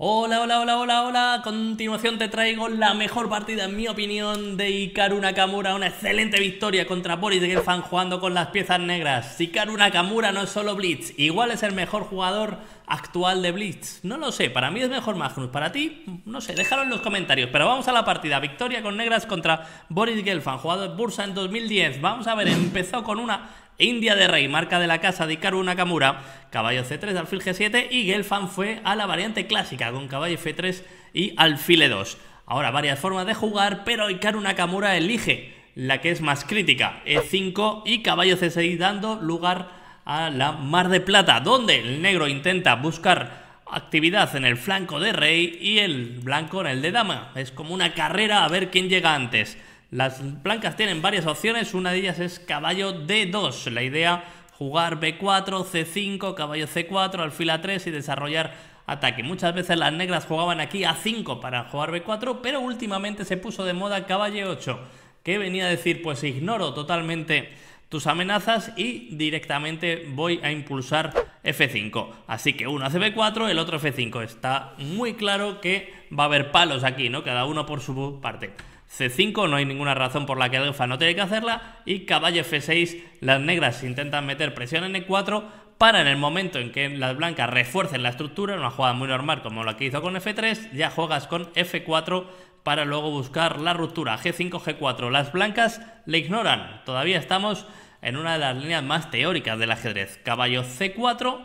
Hola, hola, hola, hola, hola. A continuación te traigo la mejor partida, en mi opinión, de Ikaru Nakamura. Una excelente victoria contra Boris Gelfand jugando con las piezas negras. Ikaru Nakamura no es solo Blitz, igual es el mejor jugador actual de Blitz. No lo sé, para mí es mejor Magnus. Para ti, no sé, déjalo en los comentarios. Pero vamos a la partida. Victoria con negras contra Boris Gelfand, jugador de Bursa en 2010. Vamos a ver, empezó con una India de rey, marca de la casa de Hikaru Nakamura, caballo C3, alfil G7 y Gelfan fue a la variante clásica con caballo F3 y alfil E2. Ahora varias formas de jugar, pero Hikaru Nakamura elige la que es más crítica, E5 y caballo C6 dando lugar a la Mar de Plata, donde el negro intenta buscar actividad en el flanco de rey y el blanco en el de dama. Es como una carrera a ver quién llega antes. Las blancas tienen varias opciones, una de ellas es caballo D2. La idea jugar B4, C5, caballo C4, alfil A3 y desarrollar ataque. Muchas veces las negras jugaban aquí A5 para jugar B4, pero últimamente se puso de moda caballo 8, que venía a decir pues ignoro totalmente tus amenazas y directamente voy a impulsar F5. Así que uno hace B4, el otro F5. Está muy claro que va a haber palos aquí, ¿no? Cada uno por su parte. C5 no hay ninguna razón por la que el alfa no tiene que hacerla y caballo F6 las negras intentan meter presión en E4 para en el momento en que las blancas refuercen la estructura, una jugada muy normal como la que hizo con F3, ya juegas con F4 para luego buscar la ruptura G5, G4. Las blancas le ignoran, todavía estamos en una de las líneas más teóricas del ajedrez. Caballo C4,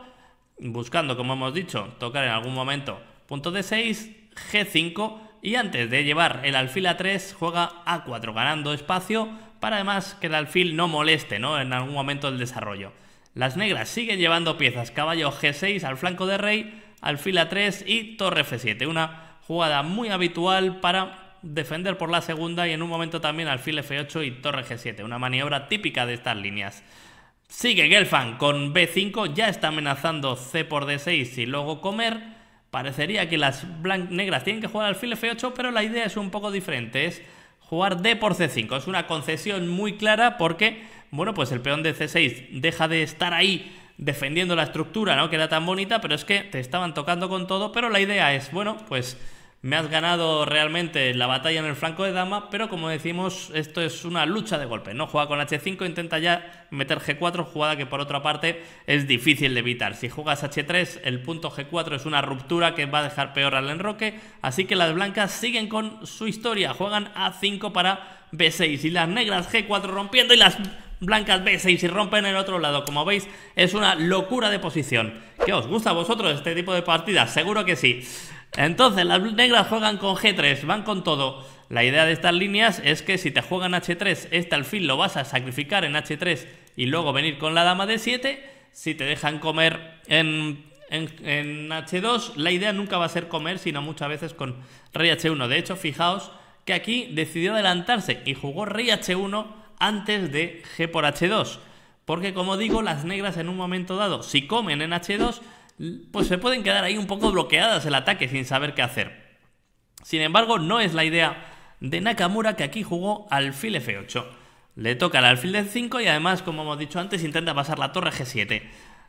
buscando, como hemos dicho, tocar en algún momento punto D6, G5, y antes de llevar el alfil a 3 juega a4 ganando espacio para además que el alfil no moleste en algún momento del desarrollo. Las negras siguen llevando piezas caballo g6 al flanco de rey, alfil a3 y torre f7, una jugada muy habitual para defender por la segunda y en un momento también alfil f8 y torre g7, una maniobra típica de estas líneas. Sigue Gelfand con b5, ya está amenazando c por d6 y luego comer. Parecería que las negras tienen que jugar al alfil f8, pero la idea es un poco diferente, es jugar d por c5. Es una concesión muy clara porque, bueno, pues el peón de c6 deja de estar ahí defendiendo la estructura, ¿no? Que era tan bonita, pero es que te estaban tocando con todo, pero la idea es, bueno, pues me has ganado realmente la batalla en el flanco de dama, pero como decimos, esto es una lucha de golpe, ¿no? Juega con H5, intenta ya meter G4, jugada que por otra parte es difícil de evitar. Si juegas H3, el punto G4 es una ruptura que va a dejar peor al enroque, así que las blancas siguen con su historia, juegan A5 para B6 y las negras G4 rompiendo y las blancas B6 y rompen el otro lado. Como veis, es una locura de posición. ¿Qué os gusta a vosotros este tipo de partidas? Seguro que sí. Entonces, las negras juegan con G3, van con todo. La idea de estas líneas es que si te juegan H3, este alfil lo vas a sacrificar en H3 y luego venir con la dama de 7. Si te dejan comer en, en, H2, la idea nunca va a ser comer, sino muchas veces con rey H1. De hecho, fijaos que aquí decidió adelantarse y jugó rey H1 antes de G por H2. Porque como digo, las negras en un momento dado, si comen en H2, pues se pueden quedar ahí un poco bloqueadas el ataque sin saber qué hacer. Sin embargo, no es la idea de Nakamura que aquí jugó alfil f8. Le toca el alfil f 5 y además, como hemos dicho antes, intenta pasar la torre g7.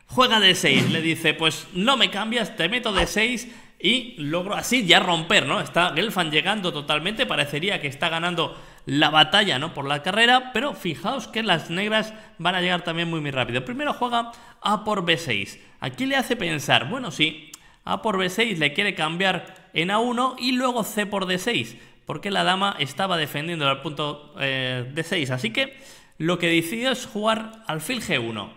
Juega de 6, le dice, pues no me cambias, te meto de 6 y logro así ya romper, ¿no? Está Gelfand llegando totalmente, parecería que está ganando la batalla ¿no? por la carrera, pero fijaos que las negras van a llegar también muy muy rápido. Primero juega A por B6. Aquí le hace pensar, bueno sí, A por B6 le quiere cambiar en A1 y luego C por D6, porque la dama estaba defendiendo al punto eh, D6, así que lo que decidió es jugar alfil G1.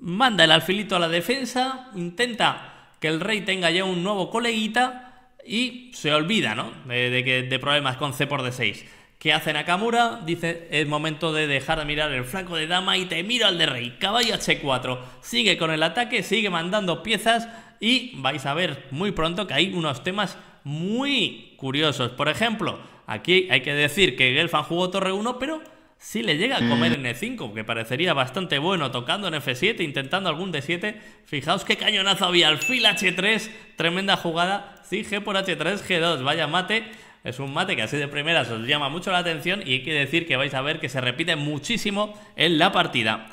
Manda el alfilito a la defensa, intenta que el rey tenga ya un nuevo coleguita y se olvida, ¿no? De, de problemas con C por D6. ¿Qué hace Nakamura? Dice, es momento de dejar de mirar el flanco de dama y te miro al de rey. Caballo H4. Sigue con el ataque, sigue mandando piezas y vais a ver muy pronto que hay unos temas muy curiosos. Por ejemplo, aquí hay que decir que Gelfand jugó torre 1, pero si sí le llega a comer en mm. E5, que parecería bastante bueno, tocando en F7, intentando algún D7. Fijaos qué cañonazo había, al fil H3, tremenda jugada, sí, G por H3, G2, vaya mate. Es un mate que así de primeras os llama mucho la atención y hay que decir que vais a ver que se repite muchísimo en la partida.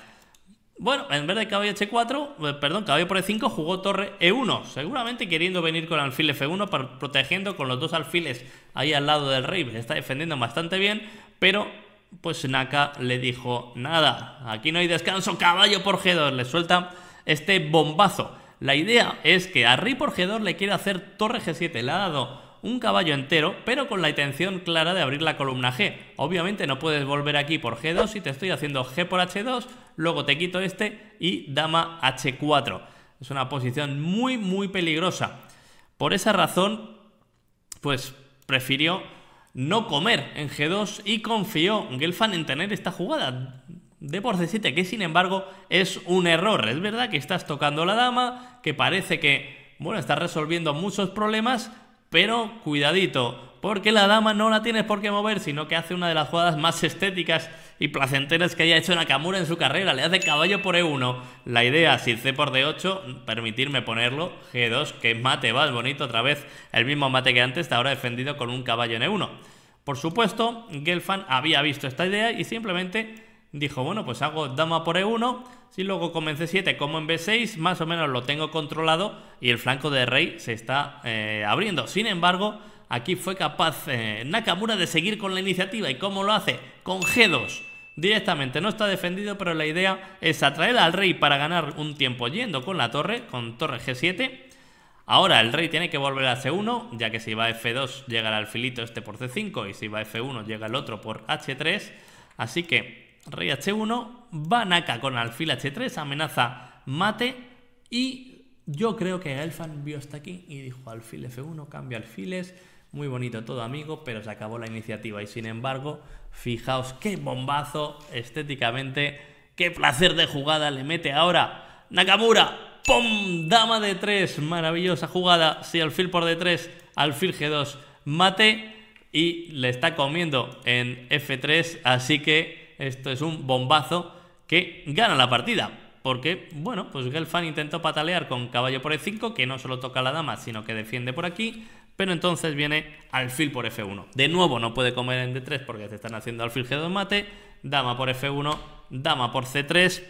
Bueno, en vez de caballo H4, eh, perdón, caballo por E5 jugó torre E1, seguramente queriendo venir con alfil F1, protegiendo con los dos alfiles ahí al lado del rey, está defendiendo bastante bien, pero pues Naka le dijo, nada, aquí no hay descanso, caballo por G2, le suelta este bombazo. La idea es que a rey por G2 le quiere hacer torre G7, le ha dado un caballo entero, pero con la intención clara de abrir la columna G. Obviamente no puedes volver aquí por G2 si te estoy haciendo G por H2, luego te quito este y dama H4. Es una posición muy, muy peligrosa. Por esa razón, pues prefirió no comer en G2 y confió Gelfand en tener esta jugada de por C7, que sin embargo es un error. Es verdad que estás tocando la dama, que parece que, bueno, estás resolviendo muchos problemas, pero cuidadito, porque la dama no la tienes por qué mover, sino que hace una de las jugadas más estéticas y placenteras que haya hecho Nakamura en su carrera. Le hace caballo por E1. La idea, si C por D8, permitirme ponerlo, G2, que mate vas bonito otra vez, el mismo mate que antes, ahora defendido con un caballo en E1. Por supuesto, Gelfand había visto esta idea y simplemente dijo, bueno, pues hago dama por E1, si luego con C7 como en B6, más o menos lo tengo controlado y el flanco de rey se está eh, abriendo. Sin embargo, aquí fue capaz eh, Nakamura de seguir con la iniciativa y cómo lo hace, con G2. Directamente no está defendido, pero la idea es atraer al rey para ganar un tiempo yendo con la torre, con torre G7. Ahora el rey tiene que volver a C1, ya que si va F2 llega el alfilito este por C5 y si va F1 llega el otro por H3. Así que rey h1, Vanaka con alfil h3, amenaza mate y yo creo que Elfan vio hasta aquí y dijo alfil f1, cambio alfiles, muy bonito todo amigo, pero se acabó la iniciativa y sin embargo, fijaos qué bombazo estéticamente, qué placer de jugada le mete ahora Nakamura. ¡Pum! Dama de 3, maravillosa jugada. Si sí, alfil por d3, alfil g2, mate y le está comiendo en f3, así que esto es un bombazo que gana la partida. Porque, bueno, pues Gelfan intentó patalear con caballo por E5, que no solo toca a la dama, sino que defiende por aquí. Pero entonces viene alfil por F1. De nuevo no puede comer en D3 porque se están haciendo alfil G2 mate. Dama por F1, dama por C3.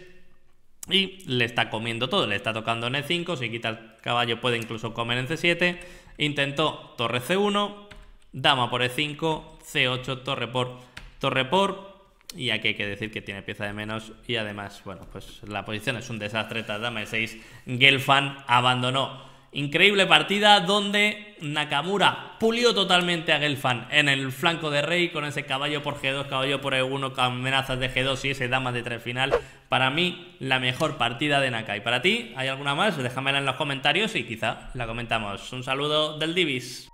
Y le está comiendo todo. Le está tocando en E5. Si quita el caballo puede incluso comer en C7. Intentó torre C1, dama por E5, C8, torre por, torre por y aquí hay que decir que tiene pieza de menos y además, bueno, pues la posición es un desastre, tras dama de 6, Gelfan abandonó. Increíble partida donde Nakamura pulió totalmente a Gelfan en el flanco de Rey con ese caballo por G2, caballo por E1, amenazas de G2 y ese dama de 3 final. Para mí, la mejor partida de Nakai. Para ti, ¿hay alguna más? Déjamela en los comentarios y quizá la comentamos. Un saludo del Divis.